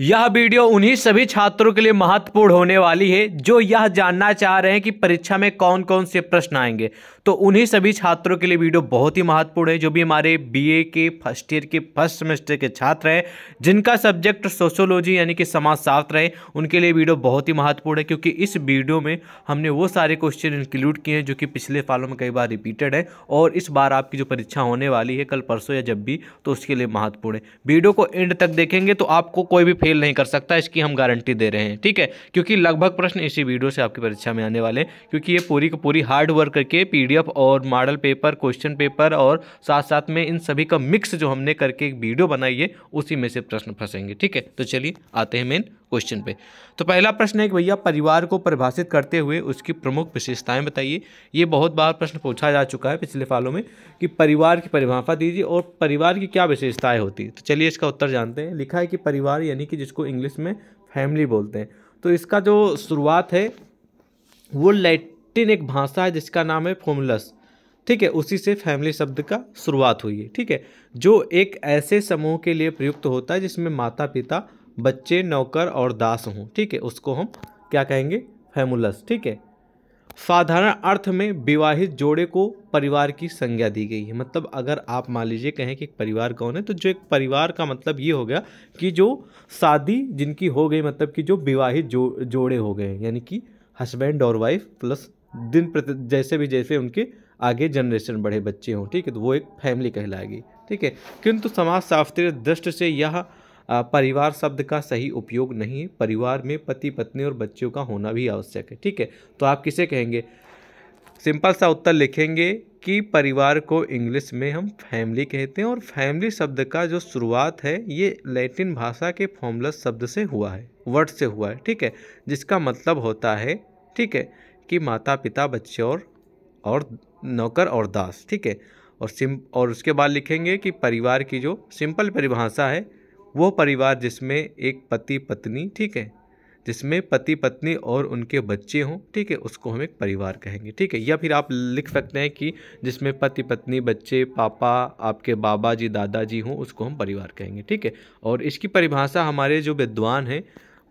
यह वीडियो उन्हीं सभी छात्रों के लिए महत्वपूर्ण होने वाली है जो यह जानना चाह रहे हैं कि परीक्षा में कौन कौन से प्रश्न आएंगे तो उन्हीं सभी छात्रों के लिए वीडियो बहुत ही महत्वपूर्ण है जो भी हमारे बीए के फर्स्ट ईयर के फर्स्ट सेमेस्टर के छात्र हैं जिनका सब्जेक्ट सोशोलॉजी यानी कि समाजशास्त्र है उनके लिए वीडियो बहुत ही महत्वपूर्ण है क्योंकि इस वीडियो में हमने वो सारे क्वेश्चन इंक्लूड किए हैं जो कि पिछले सालों में कई बार रिपीटेड है और इस बार आपकी जो परीक्षा होने वाली है कल परसों या जब भी तो उसके लिए महत्वपूर्ण है वीडियो को एंड तक देखेंगे तो आपको कोई भी फेल नहीं कर सकता इसकी हम गारंटी दे रहे हैं ठीक है क्योंकि लगभग प्रश्न इसी वीडियो से आपकी परीक्षा में आने वाले क्योंकि ये पूरी की पूरी हार्ड वर्क करके पीडीएफ और मॉडल पेपर क्वेश्चन पेपर और साथ साथ में इन सभी का मिक्स जो हमने करके एक वीडियो बनाई है उसी में से प्रश्न फंसेंगे ठीक है तो चलिए आते हैं मेन क्वेश्चन पे तो पहला प्रश्न है कि भैया परिवार को परिभाषित करते हुए उसकी प्रमुख विशेषताएं बताइए ये बहुत बार प्रश्न पूछा जा चुका है पिछले सालों में कि परिवार की परिभाषा दीजिए और परिवार की क्या विशेषताएं होती है तो चलिए इसका उत्तर जानते हैं लिखा है कि परिवार यानी कि कि जिसको इंग्लिश में फैमिली बोलते हैं तो इसका जो शुरुआत है वो लैटिन एक भाषा है जिसका नाम है फोमलस ठीक है उसी से फैमिली शब्द का शुरुआत हुई है ठीक है जो एक ऐसे समूह के लिए प्रयुक्त होता है जिसमें माता पिता बच्चे नौकर और दास हों ठीक है उसको हम क्या कहेंगे फैमुलस ठीक है साधारण अर्थ में विवाहित जोड़े को परिवार की संज्ञा दी गई है मतलब अगर आप मान लीजिए कहें कि एक परिवार कौन है तो जो एक परिवार का मतलब ये हो गया कि जो शादी जिनकी हो गई मतलब कि जो विवाहित जो जोड़े हो गए यानी कि हस्बैंड और वाइफ प्लस दिन प्रति जैसे भी जैसे उनके आगे जनरेशन बढ़े बच्चे हों ठीक है तो वो एक फैमिली कहलाएगी ठीक है किंतु समाज शास्त्रीय दृष्टि से यह परिवार शब्द का सही उपयोग नहीं है परिवार में पति पत्नी और बच्चों का होना भी आवश्यक है ठीक है तो आप किसे कहेंगे सिंपल सा उत्तर लिखेंगे कि परिवार को इंग्लिश में हम फैमिली कहते हैं और फैमिली शब्द का जो शुरुआत है ये लैटिन भाषा के फॉर्मलस शब्द से हुआ है वर्ड से हुआ है ठीक है जिसका मतलब होता है ठीक है कि माता पिता बच्चे और और नौकर और दास ठीक है और सिम और उसके बाद लिखेंगे कि परिवार की जो सिंपल परिभाषा है वो परिवार जिसमें एक पति पत्नी ठीक है जिसमें पति पत्नी और उनके बच्चे हों ठीक है उसको हम एक परिवार कहेंगे ठीक है या फिर आप लिख सकते हैं कि जिसमें पति पत्नी बच्चे पापा आपके बाबा जी दादाजी हों उसको हम परिवार कहेंगे ठीक है और इसकी परिभाषा हमारे जो विद्वान हैं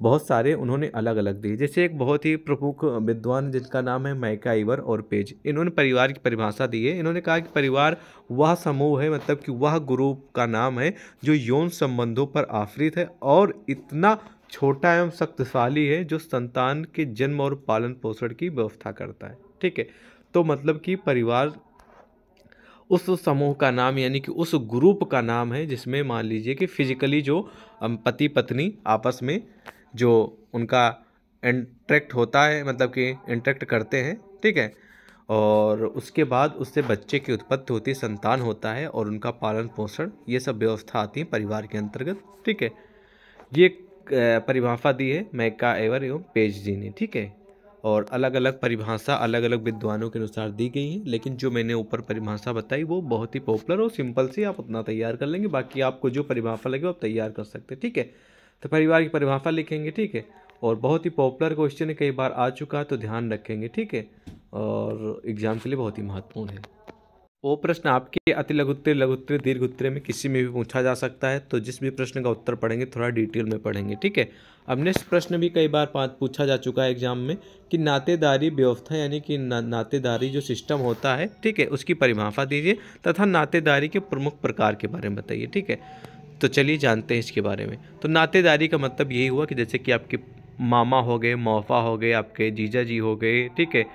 बहुत सारे उन्होंने अलग अलग दिए जैसे एक बहुत ही प्रमुख विद्वान जिनका नाम है मैका इवर और पेज इन्होंने परिवार की परिभाषा दी है इन्होंने कहा कि परिवार वह समूह है मतलब कि वह ग्रुप का नाम है जो यौन संबंधों पर आश्रित है और इतना छोटा एवं शक्तिशाली है जो संतान के जन्म और पालन पोषण की व्यवस्था करता है ठीक है तो मतलब कि परिवार उस समूह का नाम यानी कि उस ग्रुप का नाम है जिसमें मान लीजिए कि फिजिकली जो पति पत्नी आपस में जो उनका इंट्रैक्ट होता है मतलब कि इंट्रैक्ट करते हैं ठीक है और उसके बाद उससे बच्चे की उत्पत्ति होती संतान होता है और उनका पालन पोषण ये सब व्यवस्था आती है परिवार के अंतर्गत ठीक है ये परिभाषा दी है मैका एवर एवं पेज जी ने ठीक है और अलग अलग परिभाषा अलग अलग विद्वानों के अनुसार दी गई है लेकिन जो मैंने ऊपर परिभाषा बताई वो बहुत ही पॉपुलर और सिंपल सी आप उतना तैयार कर लेंगे बाकी आपको जो परिभाषा लगे आप तैयार कर सकते हैं ठीक है तो परिवार की परिभाषा लिखेंगे ठीक है और बहुत ही पॉपुलर क्वेश्चन है कई बार आ चुका है तो ध्यान रखेंगे ठीक है और एग्ज़ाम के लिए बहुत ही महत्वपूर्ण है वो प्रश्न आपके अति लघुत्तरी लघुत्तरी दीर्घ उत्तरे में किसी में भी पूछा जा सकता है तो जिस भी प्रश्न का उत्तर पढ़ेंगे थोड़ा डिटेल में पढ़ेंगे ठीक है अब नेक्स्ट प्रश्न भी कई बार पाँच पूछा जा चुका है एग्जाम में कि नातेदारी व्यवस्था यानी कि ना, नातेदारी जो सिस्टम होता है ठीक है उसकी परिभाषा दीजिए तथा नातेदारी के प्रमुख प्रकार के बारे में बताइए ठीक है तो चलिए जानते हैं इसके बारे में तो नातेदारी का मतलब यही हुआ कि जैसे कि आपके मामा हो गए मौफा हो गए आपके जीजा जी हो गए ठीक है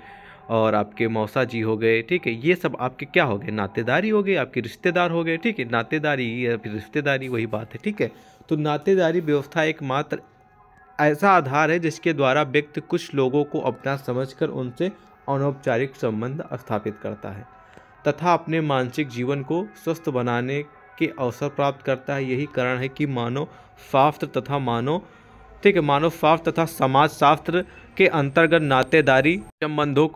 और आपके मौसा जी हो गए ठीक है ये सब आपके क्या हो गए नातेदारी हो गए आपके रिश्तेदार हो गए ठीक है नातेदारी या फिर रिश्तेदारी वही बात है ठीक है तो नातेदारी व्यवस्था एकमात्र ऐसा आधार है जिसके द्वारा व्यक्ति कुछ लोगों को अपना समझकर उनसे अनौपचारिक संबंध स्थापित करता है तथा अपने मानसिक जीवन को स्वस्थ बनाने के अवसर प्राप्त करता है यही कारण है कि मानव शास्त्र तथा मानव ठीक है मानव शास्त्र तथा समाज शास्त्र के अंतर्गत नातेदारी संबंधों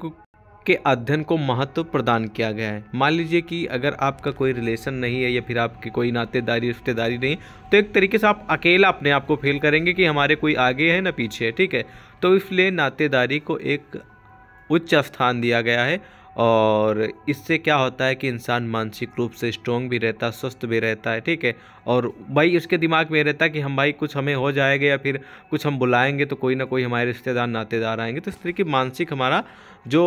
के अध्ययन को महत्व प्रदान किया गया है मान लीजिए कि अगर आपका कोई रिलेशन नहीं है या फिर आपकी कोई नातेदारी रिश्तेदारी नहीं तो एक तरीके से आप अकेला अपने आप को फील करेंगे कि हमारे कोई आगे है ना पीछे है ठीक है तो इसलिए नातेदारी को एक उच्च स्थान दिया गया है और इससे क्या होता है कि इंसान मानसिक रूप से स्ट्रॉन्ग भी रहता है स्वस्थ भी रहता है ठीक है और भाई उसके दिमाग में रहता है कि हम भाई कुछ हमें हो जाएगा या फिर कुछ हम बुलाएंगे तो कोई ना कोई हमारे रिश्तेदार नातेदार आएंगे तो इस तरह की मानसिक हमारा जो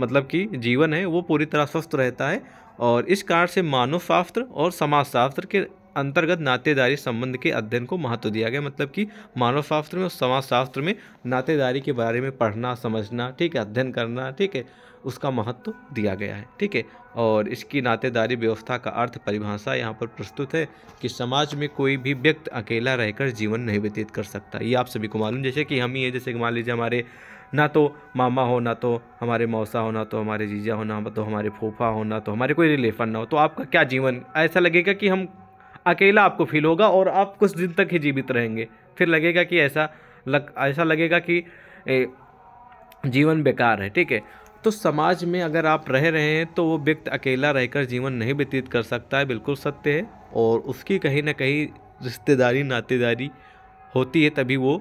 मतलब कि जीवन है वो पूरी तरह स्वस्थ रहता है और इस कारण से मानव शास्त्र और समाज शास्त्र के अंतर्गत नातेदारी संबंध के अध्ययन को महत्व दिया गया मतलब कि मानव शास्त्र में और समाज शास्त्र में नातेदारी के बारे में पढ़ना समझना ठीक है अध्ययन करना ठीक है उसका महत्व दिया गया है ठीक है और इसकी नातेदारी व्यवस्था का अर्थ परिभाषा यहाँ पर प्रस्तुत है कि समाज में कोई भी व्यक्ति अकेला रहकर जीवन नहीं व्यतीत कर सकता ये आप सभी को मालूम जैसे कि हम ही हैं जैसे कि मान लीजिए हमारे ना तो मामा हो ना तो हमारे मौसा हो ना तो हमारे जीजा हो ना तो हमारे फूफा हो ना तो हमारे कोई रिलेफन ना हो तो आपका क्या जीवन ऐसा लगेगा कि हम अकेला आपको फील होगा और आप कुछ दिन तक ही जीवित रहेंगे फिर लगेगा कि ऐसा लग ऐसा लगेगा कि ए, जीवन बेकार है ठीक है तो समाज में अगर आप रह रहे हैं तो वो व्यक्ति अकेला रहकर जीवन नहीं व्यतीत कर सकता है बिल्कुल सत्य है और उसकी कहीं ना कहीं रिश्तेदारी नातेदारी होती है तभी वो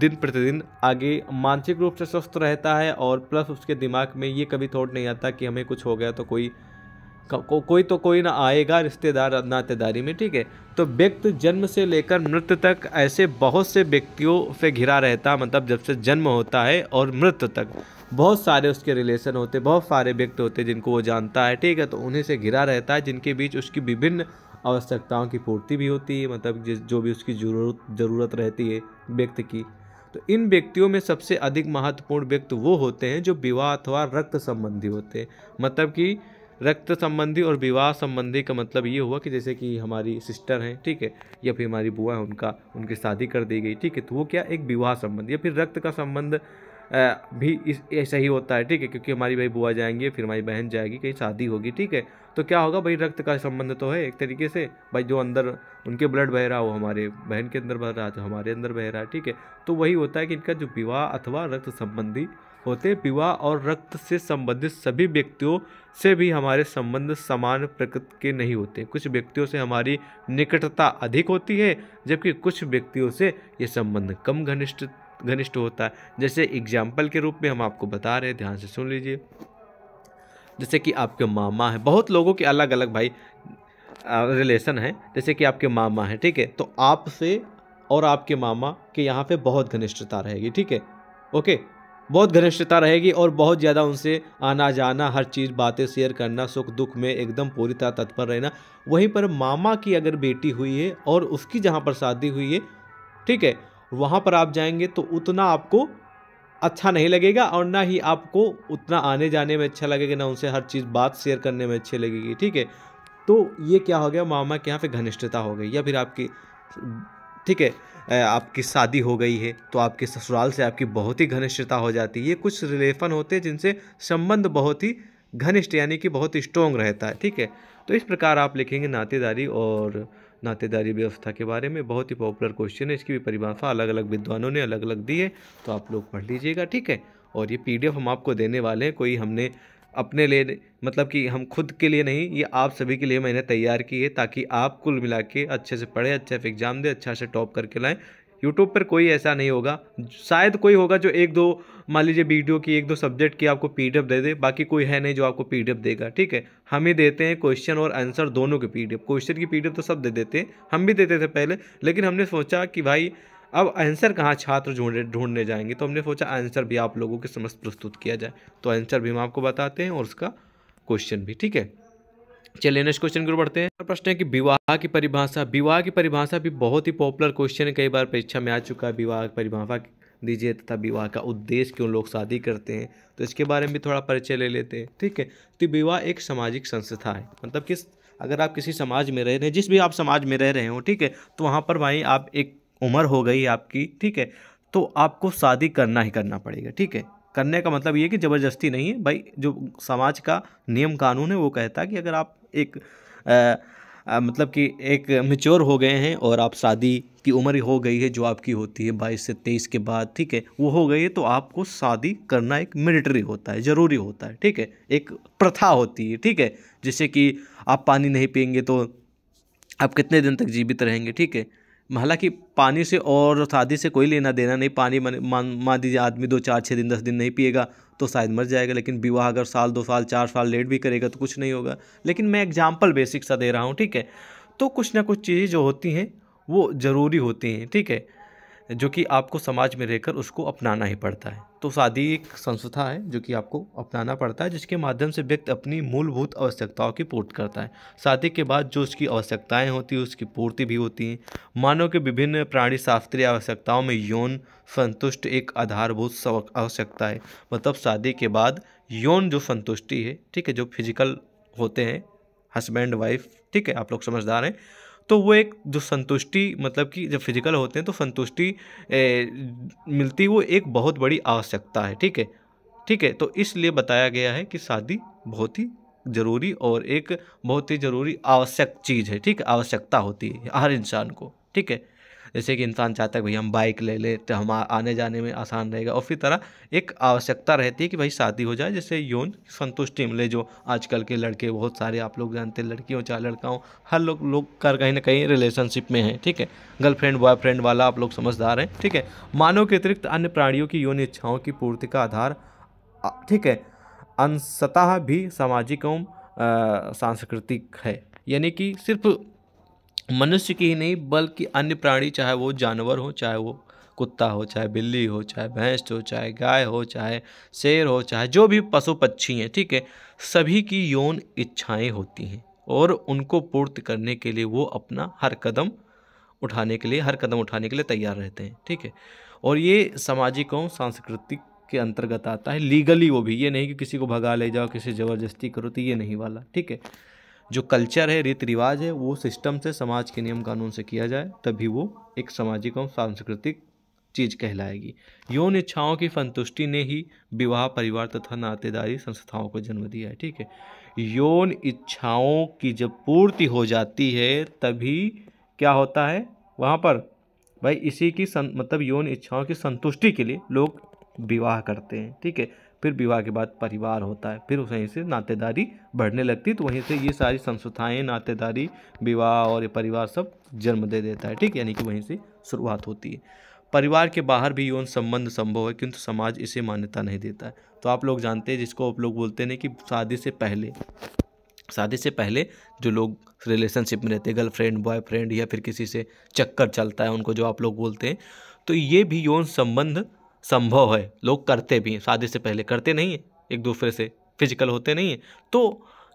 दिन प्रतिदिन आगे मानसिक रूप से स्वस्थ रहता है और प्लस उसके दिमाग में ये कभी थॉट नहीं आता कि हमें कुछ हो गया तो कोई को, कोई तो कोई ना आएगा रिश्तेदार नातेदारी में ठीक है तो व्यक्ति जन्म से लेकर मृत्यु तक ऐसे बहुत से व्यक्तियों से घिरा रहता मतलब जब से जन्म होता है और मृत्यु तक बहुत सारे उसके रिलेशन होते बहुत सारे व्यक्ति होते जिनको वो जानता है ठीक है तो उन्हीं से घिरा रहता है जिनके बीच उसकी विभिन्न आवश्यकताओं की पूर्ति भी होती है मतलब जिस जो भी उसकी जरूरत जरूरत रहती है व्यक्ति की तो इन व्यक्तियों में सबसे अधिक महत्वपूर्ण व्यक्ति वो होते हैं जो विवाह अथवा रक्त संबंधी होते हैं मतलब कि रक्त संबंधी और विवाह संबंधी का मतलब ये हुआ कि जैसे कि हमारी सिस्टर हैं ठीक है या फिर हमारी बुआ है उनका उनकी शादी कर दी गई ठीक है तो वो क्या एक विवाह संबंध या फिर रक्त का संबंध भी इस ऐसा ही होता है ठीक है क्योंकि हमारी भाई बुआ जाएंगे फिर हमारी बहन जाएगी कहीं शादी होगी ठीक है तो क्या होगा भाई रक्त का संबंध तो है एक तरीके से भाई जो अंदर उनके ब्लड बह रहा हो हमारे बहन के अंदर बह रहा है तो हमारे अंदर बह रहा है ठीक है तो वही होता है कि इनका जो विवाह अथवा रक्त संबंधी होते विवाह और रक्त से संबंधित सभी व्यक्तियों से भी हमारे संबंध समान प्रकृति के नहीं होते कुछ व्यक्तियों से हमारी निकटता अधिक होती है जबकि कुछ व्यक्तियों से ये संबंध कम घनिष्ठ घनिष्ठ होता है जैसे एग्जाम्पल के रूप में हम आपको बता रहे हैं ध्यान से सुन लीजिए जैसे कि आपके मामा हैं बहुत लोगों के अलग अलग भाई रिलेशन है जैसे कि आपके मामा हैं ठीक है तो आपसे और आपके मामा के यहाँ पे बहुत घनिष्ठता रहेगी ठीक है ओके बहुत घनिष्ठता रहेगी और बहुत ज़्यादा उनसे आना जाना हर चीज़ बातें शेयर करना सुख दुख में एकदम पूरी तरह तत्पर रहना वहीं पर मामा की अगर बेटी हुई है और उसकी जहाँ पर शादी हुई है ठीक है वहाँ पर आप जाएंगे तो उतना आपको अच्छा नहीं लगेगा और ना ही आपको उतना आने जाने में अच्छा लगेगा ना उनसे हर चीज़ बात शेयर करने में अच्छी लगेगी ठीक है तो ये क्या हो गया मामा के यहाँ पर घनिष्ठता हो गई या फिर आपकी ठीक है आपकी शादी हो गई है तो आपके ससुराल से आपकी बहुत ही घनिष्ठता हो जाती है ये कुछ रिलेशन होते हैं जिनसे संबंध बहुत ही घनिष्ठ यानी कि बहुत स्ट्रॉन्ग रहता है ठीक है तो इस प्रकार आप लिखेंगे नातेदारी और नातेदारी व्यवस्था के बारे में बहुत ही पॉपुलर क्वेश्चन है इसकी भी परिभाषा अलग अलग विद्वानों ने अलग अलग दी है तो आप लोग पढ़ लीजिएगा ठीक है और ये पीडीएफ हम आपको देने वाले हैं कोई हमने अपने लिए मतलब कि हम खुद के लिए नहीं ये आप सभी के लिए मैंने तैयार की है ताकि आप कुल मिला के अच्छे से पढ़ें अच्छे से एग्ज़ाम दें अच्छा से टॉप करके लाएँ यूट्यूब पर कोई ऐसा नहीं होगा शायद कोई होगा जो एक दो मान लीजिए वीडियो की एक दो सब्जेक्ट की आपको पी दे दे बाकी कोई है नहीं जो आपको पी देगा ठीक है हम ही देते हैं क्वेश्चन और आंसर दोनों के पी क्वेश्चन की पी तो सब दे देते हैं हम भी देते थे पहले लेकिन हमने सोचा कि भाई अब आंसर कहाँ छात्र ढूंढे ढूंढने जाएंगे तो हमने सोचा आंसर भी आप लोगों के समस्त प्रस्तुत किया जाए तो आंसर भी हम आपको बताते हैं और उसका क्वेश्चन भी ठीक है चलिए नेक्स्ट क्वेश्चन की ओर बढ़ते हैं प्रश्न है कि विवाह की परिभाषा विवाह की परिभाषा भी बहुत ही पॉपुलर क्वेश्चन है कई बार परीक्षा में आ चुका है विवाह की परिभाषा दीजिए तथा विवाह का उद्देश्य क्यों लोग शादी करते हैं तो इसके बारे में भी थोड़ा परिचय ले लेते हैं ठीक है तो विवाह एक सामाजिक संस्था है मतलब किस अगर आप किसी समाज में रह रहे हैं जिस भी आप समाज में रह रहे हो ठीक है तो वहाँ पर भाई आप एक उम्र हो गई आपकी ठीक है तो आपको शादी करना ही करना पड़ेगा ठीक है करने का मतलब ये कि ज़बरदस्ती नहीं है भाई जो समाज का नियम कानून है वो कहता है कि अगर आप एक आ, आ, मतलब कि एक मेच्योर हो गए हैं और आप शादी की उम्र हो गई है जो आपकी होती है बाईस से तेईस के बाद ठीक है वो हो गई है तो आपको शादी करना एक मिलिट्री होता है ज़रूरी होता है ठीक है एक प्रथा होती है ठीक है जैसे कि आप पानी नहीं पियेंगे तो आप कितने दिन तक जीवित रहेंगे ठीक है हालांकि पानी से और शादी से कोई लेना देना नहीं पानी मान दीजिए आदमी दो चार छः दिन दस दिन नहीं पिएगा तो शायद मर जाएगा लेकिन विवाह अगर साल दो साल चार साल लेट भी करेगा तो कुछ नहीं होगा लेकिन मैं एग्जाम्पल बेसिक सा दे रहा हूँ ठीक है तो कुछ ना कुछ चीज़ें जो होती हैं वो ज़रूरी होती हैं ठीक है जो कि आपको समाज में रहकर उसको अपनाना ही पड़ता है तो शादी एक संस्था है जो कि आपको अपनाना पड़ता है जिसके माध्यम से व्यक्ति अपनी मूलभूत आवश्यकताओं की पूर्ति करता है शादी के बाद जो उसकी आवश्यकताएं होती है उसकी पूर्ति भी होती हैं मानव के विभिन्न प्राणी शास्त्रीय आवश्यकताओं में यौन संतुष्ट एक आधारभूत आवश्यकता है मतलब शादी के बाद यौन जो संतुष्टि है ठीक है जो फिजिकल होते हैं हस्बैंड वाइफ ठीक है आप लोग समझदार हैं तो वो एक जो संतुष्टि मतलब कि जब फिजिकल होते हैं तो संतुष्टि मिलती वो एक बहुत बड़ी आवश्यकता है ठीक है ठीक है तो इसलिए बताया गया है कि शादी बहुत ही ज़रूरी और एक बहुत ही ज़रूरी आवश्यक चीज़ है ठीक आवश्यकता होती है हर इंसान को ठीक है जैसे कि इंसान चाहता है भाई हम बाइक ले लें तो हम आने जाने में आसान रहेगा और फिर तरह एक आवश्यकता रहती है कि भाई शादी हो जाए जैसे यौन संतुष्टि मिले जो आजकल के लड़के बहुत सारे आप लोग जानते हैं लड़की चाहे लड़का हर लोग लोग कर कहीं ना कहीं रिलेशनशिप में हैं ठीक है गर्लफ्रेंड बॉयफ्रेंड वाला आप लोग समझदार हैं ठीक है मानव के अतिरिक्त अन्य प्राणियों की यौन इच्छाओं की पूर्ति का आधार ठीक है अंशतः भी सामाजिक एवं सांस्कृतिक है यानी कि सिर्फ मनुष्य की ही नहीं बल्कि अन्य प्राणी चाहे वो जानवर हो चाहे वो कुत्ता हो चाहे बिल्ली हो चाहे भैंस हो चाहे गाय हो चाहे शेर हो चाहे जो भी पशु पक्षी हैं ठीक है सभी की यौन इच्छाएं होती हैं और उनको पूर्त करने के लिए वो अपना हर कदम उठाने के लिए हर कदम उठाने के लिए तैयार रहते हैं ठीक है और ये सामाजिक और सांस्कृतिक के अंतर्गत आता है लीगली वो भी ये नहीं कि किसी को भगा ले जाओ किसी ज़बरदस्ती करो तो ये नहीं वाला ठीक है जो कल्चर है रीति रिवाज है वो सिस्टम से समाज के नियम कानून से किया जाए तभी वो एक सामाजिक और सांस्कृतिक चीज कहलाएगी यौन इच्छाओं की संतुष्टि ने ही विवाह परिवार तथा नातेदारी संस्थाओं को जन्म दिया है ठीक है यौन इच्छाओं की जब पूर्ति हो जाती है तभी क्या होता है वहाँ पर भाई इसी की सं, मतलब यौन इच्छाओं की संतुष्टि के लिए लोग विवाह करते हैं ठीक है फिर विवाह के बाद परिवार होता है फिर वहीं से नातेदारी बढ़ने लगती तो वहीं से ये सारी संस्थाएँ नातेदारी विवाह और ये परिवार सब जन्म दे देता है ठीक यानी कि वहीं से शुरुआत होती है परिवार के बाहर भी यौन संबंध संभव है किंतु समाज इसे मान्यता नहीं देता है तो आप लोग जानते हैं जिसको आप लोग बोलते हैं कि शादी से पहले शादी से पहले जो लोग रिलेशनशिप में रहते हैं गर्लफ्रेंड बॉयफ्रेंड या फिर किसी से चक्कर चलता है उनको जो आप लोग बोलते हैं तो ये भी यौन संबंध संभव है लोग करते भी हैं शादी से पहले करते नहीं हैं एक दूसरे से फिजिकल होते नहीं हैं तो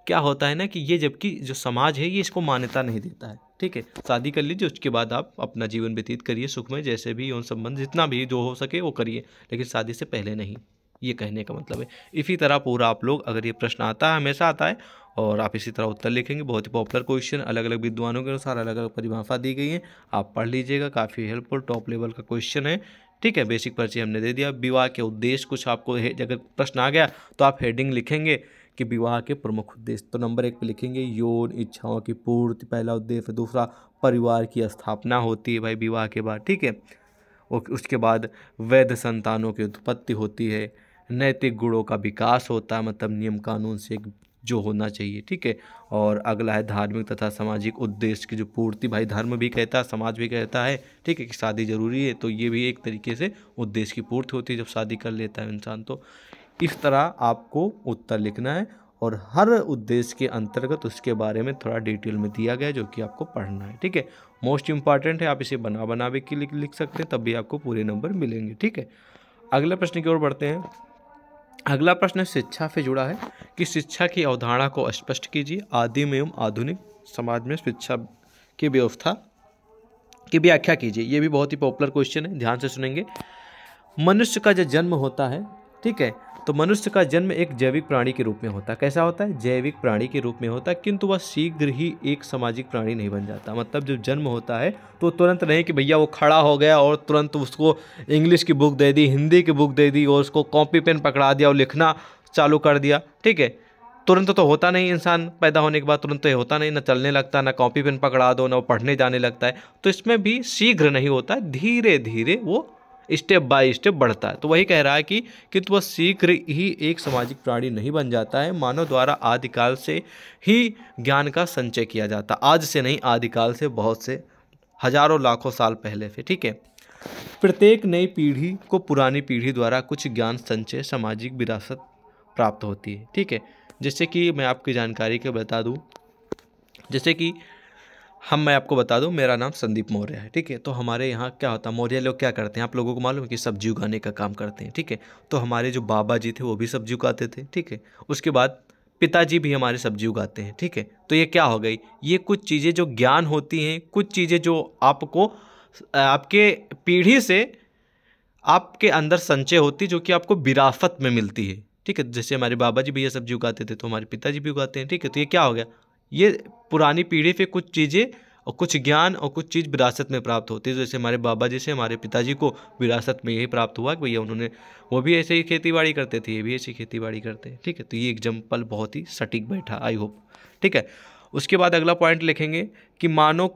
क्या होता है ना कि ये जबकि जो समाज है ये इसको मान्यता नहीं देता है ठीक है शादी कर लीजिए उसके बाद आप अपना जीवन व्यतीत करिए सुख में जैसे भी यौन संबंध जितना भी जो हो सके वो करिए लेकिन शादी से पहले नहीं ये कहने का मतलब है इसी तरह पूरा आप लोग अगर ये प्रश्न आता है हमेशा आता है और आप इसी तरह उत्तर लिखेंगे बहुत ही पॉपुलर क्वेश्चन अलग अलग विद्वानों के अनुसार अलग अलग परिभाषा दी गई है आप पढ़ लीजिएगा काफ़ी हेल्पफुल टॉप लेवल का क्वेश्चन है ठीक है बेसिक पर्ची हमने दे दिया विवाह के उद्देश्य कुछ आपको अगर प्रश्न आ गया तो आप हेडिंग लिखेंगे कि विवाह के प्रमुख उद्देश्य तो नंबर एक पे लिखेंगे यौन इच्छाओं की पूर्ति पहला उद्देश्य दूसरा परिवार की स्थापना होती है भाई विवाह के बाद ठीक है और उसके बाद वैध संतानों की उत्पत्ति होती है नैतिक गुणों का विकास होता है मतलब नियम कानून से एक जो होना चाहिए ठीक है और अगला है धार्मिक तथा सामाजिक उद्देश्य की जो पूर्ति भाई धर्म भी कहता है समाज भी कहता है ठीक है कि शादी ज़रूरी है तो ये भी एक तरीके से उद्देश्य की पूर्ति होती है जब शादी कर लेता है इंसान तो इस तरह आपको उत्तर लिखना है और हर उद्देश्य के अंतर्गत उसके बारे में थोड़ा डिटेल में दिया गया जो कि आपको पढ़ना है ठीक है मोस्ट इंपॉर्टेंट है आप इसे बना बना भी लिख लिख सकते हैं तब भी आपको पूरे नंबर मिलेंगे ठीक है अगले प्रश्न की ओर बढ़ते हैं अगला प्रश्न शिक्षा से जुड़ा है कि शिक्षा की अवधारणा को स्पष्ट कीजिए आदिम एवं आधुनिक समाज में शिक्षा की व्यवस्था की व्याख्या कीजिए ये भी बहुत ही पॉपुलर क्वेश्चन है ध्यान से सुनेंगे मनुष्य का जो जन्म होता है ठीक है तो मनुष्य का जन्म एक जैविक प्राणी के रूप में होता है कैसा होता है जैविक प्राणी के रूप में होता है किंतु वह शीघ्र ही एक सामाजिक प्राणी नहीं बन जाता मतलब जब जन्म होता है तो तुरंत नहीं कि भैया वो खड़ा हो गया और तुरंत उसको इंग्लिश की बुक दे दी हिंदी की बुक दे दी और उसको कॉपी पेन पकड़ा दिया और लिखना चालू कर दिया ठीक है तुरंत तो होता नहीं इंसान पैदा होने के बाद तुरंत तो होता नहीं ना चलने लगता ना कॉपी पेन पकड़ा दो ना वो पढ़ने जाने लगता है तो इसमें भी शीघ्र नहीं होता धीरे धीरे वो स्टेप बाय स्टेप बढ़ता है तो वही कह रहा है कि किंतु वह शीघ्र ही एक सामाजिक प्राणी नहीं बन जाता है मानव द्वारा आदिकाल से ही ज्ञान का संचय किया जाता आज से नहीं आदिकाल से बहुत से हजारों लाखों साल पहले से ठीक है प्रत्येक नई पीढ़ी को पुरानी पीढ़ी द्वारा कुछ ज्ञान संचय सामाजिक विरासत प्राप्त होती है ठीक है जैसे कि मैं आपकी जानकारी के बता दूँ जैसे कि हम मैं आपको बता दूं मेरा नाम संदीप मौर्य है ठीक है तो हमारे यहाँ क्या होता है मौर्य लोग क्या करते हैं आप लोगों को मालूम है कि सब्जी उगाने का काम करते हैं ठीक है तो हमारे जो बाबा जी थे वो भी सब्जी उगाते थे ठीक है उसके बाद पिताजी भी हमारे सब्जी उगाते हैं ठीक है तो ये क्या हो गई ये कुछ चीज़ें जो ज्ञान होती हैं कुछ चीज़ें जो आपको आपके पीढ़ी से आपके अंदर संचय होती जो कि आपको विरासत में मिलती है ठीक है जैसे हमारे बाबा जी भी ये सब्जी उगाते थे तो हमारे पिताजी भी उगाते हैं ठीक है तो ये क्या हो गया ये पुरानी पीढ़ी से कुछ चीज़ें और कुछ ज्ञान और कुछ चीज़ विरासत में प्राप्त होती है तो जैसे हमारे बाबा जी से हमारे पिताजी को विरासत में यही प्राप्त हुआ कि भैया उन्होंने वो भी ऐसे ही खेती बाड़ी करते थे ये भी ऐसी खेती बाड़ी करते हैं ठीक है तो ये एग्जाम्पल बहुत ही सटीक बैठा आई होप ठीक है उसके बाद अगला पॉइंट लिखेंगे कि मानव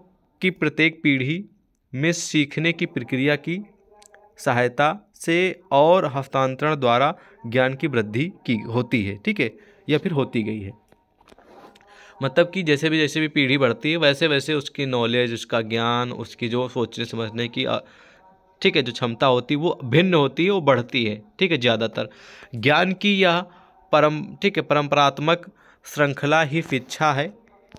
की प्रत्येक पीढ़ी में सीखने की प्रक्रिया की सहायता से और हस्तांतरण द्वारा ज्ञान की वृद्धि की होती है ठीक है या फिर होती गई है मतलब कि जैसे भी जैसे भी पीढ़ी बढ़ती है वैसे वैसे उसकी नॉलेज उसका ज्ञान उसकी जो सोचने समझने की ठीक है जो क्षमता होती है वो भिन्न होती है वो बढ़ती है ठीक है ज़्यादातर ज्ञान की यह परम ठीक है परम्परात्मक श्रृंखला ही शिक्षा है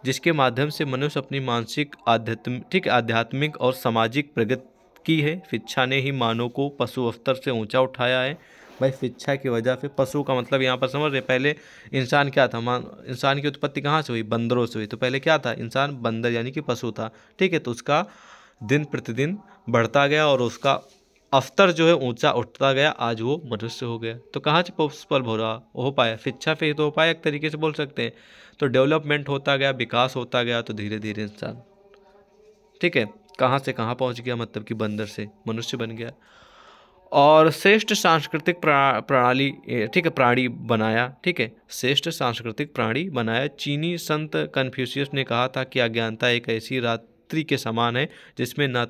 जिसके माध्यम से मनुष्य अपनी मानसिक आध्यात्मिक ठीक आध्यात्मिक और सामाजिक प्रगति की है शिक्षा ने ही मानव को पशु स्तर से ऊंचा उठाया है भाई शिक्षा की वजह से पशु का मतलब यहाँ पर समझ रहे पहले इंसान क्या था मान इंसान की उत्पत्ति कहाँ से हुई बंदरों से हुई तो पहले क्या था इंसान बंदर यानी कि पशु था ठीक है तो उसका दिन प्रतिदिन बढ़ता गया और उसका अवतर जो है ऊंचा उठता गया आज वो मनुष्य हो गया तो कहाँ से पुष्पल हो रहा हो पाया शिक्षा से ही तो हो पाया एक तरीके से बोल सकते हैं तो डेवलपमेंट होता गया विकास होता गया तो धीरे धीरे इंसान ठीक है कहाँ से कहाँ पहुँच गया मतलब कि बंदर से मनुष्य बन गया और श्रेष्ठ सांस्कृतिक प्रणाली ठीक है प्राणी बनाया ठीक है श्रेष्ठ सांस्कृतिक प्राणी बनाया चीनी संत कन्फ्यूशियस ने कहा था कि अज्ञानता एक ऐसी रात्रि के समान है जिसमें न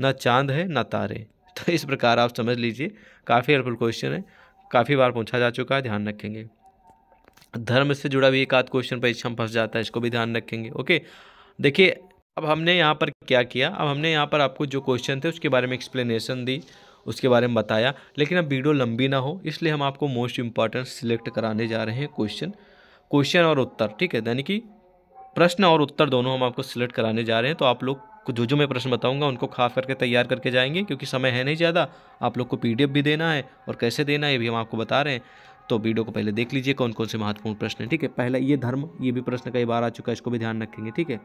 न चांद है न तारे तो इस प्रकार आप समझ लीजिए काफ़ी हेल्पफुल क्वेश्चन है काफ़ी बार पूछा जा चुका है ध्यान रखेंगे धर्म से जुड़ा भी एक आध क्वेश्चन परीक्षा में फंस जाता है इसको भी ध्यान रखेंगे ओके देखिए अब हमने यहाँ पर क्या किया अब हमने यहाँ पर आपको जो क्वेश्चन थे उसके बारे में एक्सप्लेनेशन दी उसके बारे में बताया लेकिन अब वीडियो लंबी ना हो इसलिए हम आपको मोस्ट इंपॉर्टेंट सिलेक्ट कराने जा रहे हैं क्वेश्चन क्वेश्चन और उत्तर ठीक है यानी कि प्रश्न और उत्तर दोनों हम आपको सिलेक्ट कराने जा रहे हैं तो आप लोग को जो जो मैं प्रश्न बताऊंगा उनको खास करके तैयार करके जाएंगे क्योंकि समय है नहीं ज़्यादा आप लोग को पीडीएफ भी देना है और कैसे देना है ये भी हम आपको बता रहे हैं तो वीडियो को पहले देख लीजिए कौन कौन से महत्वपूर्ण प्रश्न हैं ठीक है पहला ये धर्म ये भी प्रश्न कई बार आ चुका है इसको भी ध्यान रखेंगे ठीक है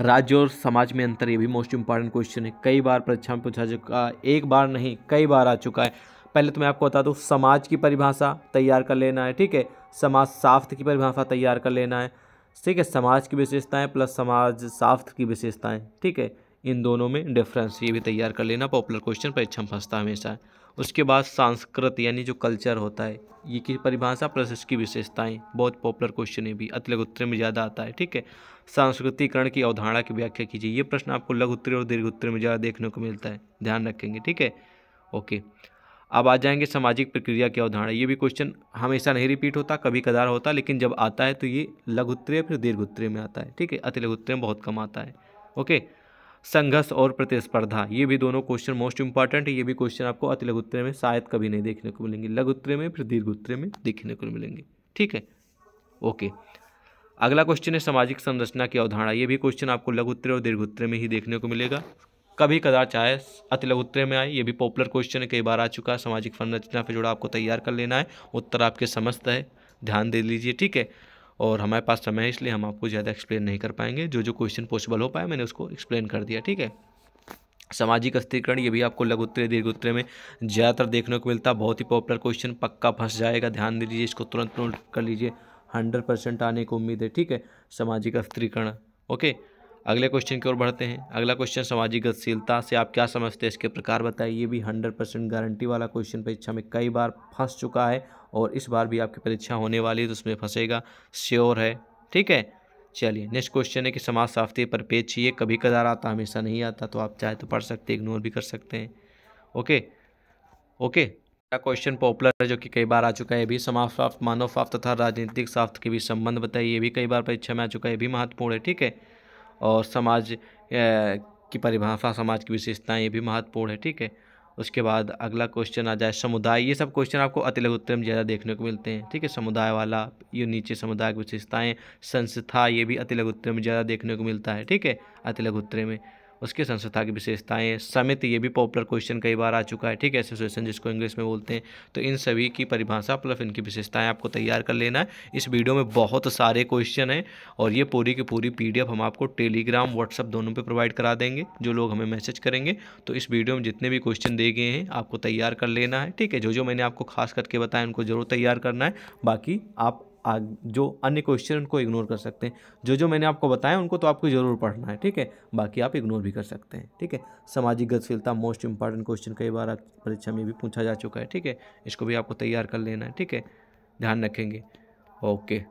राज्य और समाज में अंतर ये भी मोस्ट इंपॉर्टेंट क्वेश्चन है कई बार परीक्षा में पूछा चुका एक बार नहीं कई बार आ चुका है पहले तो मैं आपको बता दूँ समाज की परिभाषा तैयार कर लेना है ठीक है समाज साफ्त की परिभाषा तैयार कर लेना है ठीक है समाज की विशेषताएं प्लस समाज साफ्त की विशेषताएं ठीक है इन दोनों में डिफरेंस ये भी तैयार कर लेना पॉपुलर क्वेश्चन परीक्षा में फंसता हमेशा उसके बाद सांस्कृत यानी जो कल्चर होता है ये की परिभाषा प्लस इसकी विशेषताएं बहुत पॉपुलर क्वेश्चन है भी अति लघु उत्तर में ज़्यादा आता है ठीक है सांस्कृतिकरण की अवधारणा की व्याख्या कीजिए ये प्रश्न आपको लघु उत्तर और उत्तर में ज़्यादा देखने को मिलता है ध्यान रखेंगे ठीक है ओके अब आ जाएंगे सामाजिक प्रक्रिया की अवधारणा ये भी क्वेश्चन हमेशा नहीं रिपीट होता कभी कदार होता लेकिन जब आता है तो ये लघुत्तरीय फिर दीर्घोत्तरीय में आता है ठीक है अति लघुत्तरीय में बहुत कम आता है ओके संघर्ष और प्रतिस्पर्धा ये भी दोनों क्वेश्चन मोस्ट इंपॉर्टेंट है ये भी क्वेश्चन आपको अति लघु उत्तरे में शायद कभी नहीं देखने को मिलेंगे लघु उत्तरे में फिर दीर्घ उत्तरे में देखने को मिलेंगे ठीक है ओके अगला क्वेश्चन है सामाजिक संरचना की अवधारणा ये भी क्वेश्चन आपको लघु उत्तरे और दीर्घ उत्तरे में ही देखने को मिलेगा कभी कदाच चाहे अति लघु उत्तरे में आए ये भी पॉपुलर क्वेश्चन है कई बार आ चुका है सामाजिक संरचना पर जुड़ा आपको तैयार कर लेना है उत्तर आपके समस्त है ध्यान दे लीजिए ठीक है और हमारे पास समय है इसलिए हम आपको ज़्यादा एक्सप्लेन नहीं कर पाएंगे जो जो क्वेश्चन पॉसिबल हो पाए मैंने उसको एक्सप्लेन कर दिया ठीक है सामाजिक स्थिरीकरण ये भी आपको दीर्घ उत्तरे में ज़्यादातर देखने को मिलता बहुत ही पॉपुलर क्वेश्चन पक्का फंस जाएगा ध्यान दे दीजिए इसको तुरंत नोट कर लीजिए हंड्रेड परसेंट आने की उम्मीद है ठीक है सामाजिक स्थिरीकरण ओके अगले क्वेश्चन की ओर बढ़ते हैं अगला क्वेश्चन सामाजिक गतिशीलता से आप क्या समझते हैं इसके प्रकार बताइए ये भी हंड्रेड परसेंट गारंटी वाला क्वेश्चन परीक्षा में कई बार फंस चुका है और इस बार भी आपकी परीक्षा होने वाली है तो उसमें फंसेगा श्योर है ठीक है चलिए नेक्स्ट क्वेश्चन है कि समाज साफ्ती पर पेज चाहिए कभी कदार आता हमेशा नहीं आता तो आप चाहे तो पढ़ सकते इग्नोर भी कर सकते हैं ओके ओके क्वेश्चन पॉपुलर है जो कि कई बार आ चुका है ये भी समाज साफ मानव साफ तथा राजनीतिक साफ्ट के भी संबंध बताइए ये भी कई बार परीक्षा में आ चुका है ये भी महत्वपूर्ण है ठीक है और समाज की परिभाषा समाज की विशेषताएँ ये भी महत्वपूर्ण है ठीक है उसके बाद अगला क्वेश्चन आ जाए समुदाय ये सब क्वेश्चन आपको अति उत्तर में ज़्यादा देखने को मिलते हैं ठीक है समुदाय वाला ये नीचे समुदाय की विशेषताएँ संस्था ये भी अति उत्तर में ज़्यादा देखने को मिलता है ठीक है अति उत्तर में उसकी संस्था की विशेषताएँ समिति ये भी पॉपुलर क्वेश्चन कई बार आ चुका है ठीक है एसोसिएशन जिसको इंग्लिश में बोलते हैं तो इन सभी की परिभाषा प्लस इनकी विशेषताएँ आपको तैयार कर लेना है इस वीडियो में बहुत सारे क्वेश्चन हैं और ये पूरी की पूरी पी हम आपको टेलीग्राम व्हाट्सअप दोनों पर प्रोवाइड करा देंगे जो लोग हमें मैसेज करेंगे तो इस वीडियो में जितने भी क्वेश्चन दे गए हैं आपको तैयार कर लेना है ठीक है जो जो मैंने आपको खास करके बताया उनको जरूर तैयार करना है बाकी आप जो अन्य क्वेश्चन उनको इग्नोर कर सकते हैं जो जो मैंने आपको बताया उनको तो आपको ज़रूर पढ़ना है ठीक है बाकी आप इग्नोर भी कर सकते हैं ठीक है सामाजिक गतिशीलता मोस्ट इंपॉर्टेंट क्वेश्चन कई बार परीक्षा में भी पूछा जा चुका है ठीक है इसको भी आपको तैयार कर लेना है ठीक है ध्यान रखेंगे ओके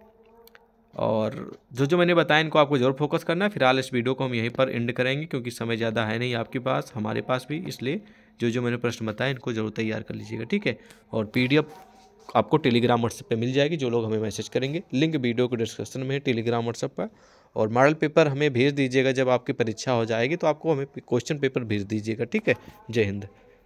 और जो जो मैंने बताया इनको आपको ज़रूर फोकस करना है फिलहाल इस वीडियो को हम यहीं पर एंड करेंगे क्योंकि समय ज़्यादा है नहीं आपके पास हमारे पास भी इसलिए जो जो मैंने प्रश्न बताया इनको जरूर तैयार कर लीजिएगा ठीक है और पीडीएफ आपको टेलीग्राम व्हाट्सएप पे मिल जाएगी जो लोग हमें मैसेज करेंगे लिंक वीडियो के डिस्क्रिप्शन में है टेलीग्राम व्हाट्सएप पर और मॉडल पेपर हमें भेज दीजिएगा जब आपकी परीक्षा हो जाएगी तो आपको हमें क्वेश्चन पेपर भेज दीजिएगा ठीक है जय हिंद